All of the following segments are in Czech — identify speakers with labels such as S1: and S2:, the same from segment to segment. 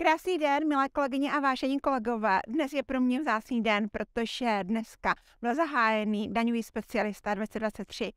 S1: Krásný den, milé kolegyně a vážení kolegové. Dnes je pro mě vzácný den, protože dneska byl zahájený daňový specialista 2023.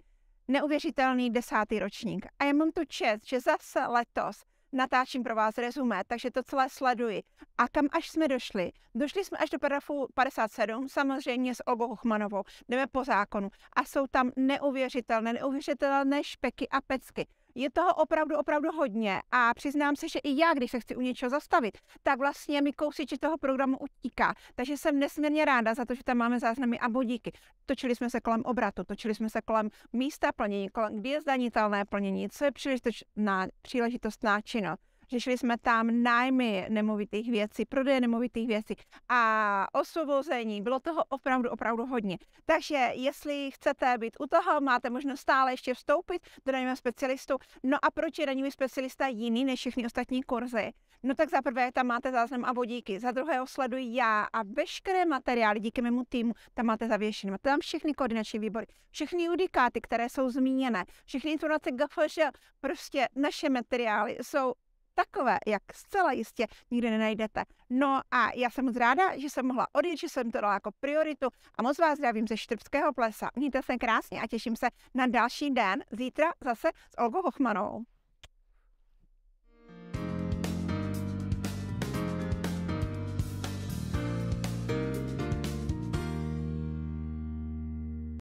S1: Neuvěřitelný desátý ročník. A já mám tu čest, že zase letos natáčím pro vás rezumé, takže to celé sleduji. A kam až jsme došli? Došli jsme až do paragrafu 57, samozřejmě s Olgou Hochmanovou. Jdeme po zákonu. A jsou tam neuvěřitelné, neuvěřitelné špeky a pecky je toho opravdu, opravdu hodně. A přiznám se, že i já, když se chci u něčeho zastavit, tak vlastně mi kousiček toho programu utíká. Takže jsem nesmírně ráda za to, že tam máme záznamy a bodíky. Točili jsme se kolem obratu, točili jsme se kolem místa plnění, kolem, kde je zdanitelné plnění, co je příležitost na, příležitost na činnost Řešili jsme tam nájmy nemovitých věcí, prodeje nemovitých věcí a osvobození. Bylo toho opravdu, opravdu hodně. Takže jestli chcete být u toho, máte možnost stále ještě vstoupit do daňového specialistu. No a proč je daňový specialista jiný než všechny ostatní kurzy? No tak za prvé tam máte záznam a vodíky, za druhé ho sleduji já a veškeré materiály díky mému týmu tam máte zavěšené. Máte tam všechny koordinační výbory, všechny judikáty, které jsou zmíněné, všechny informace GFŽ, prostě naše materiály jsou takové, jak zcela jistě nikdy nenajdete. No a já jsem moc ráda, že jsem mohla odjet, že jsem to dala jako prioritu a moc vás zdravím ze Štrbského plesa. Mějte se krásně a těším se na další den zítra zase s Olgou Hochmanovou.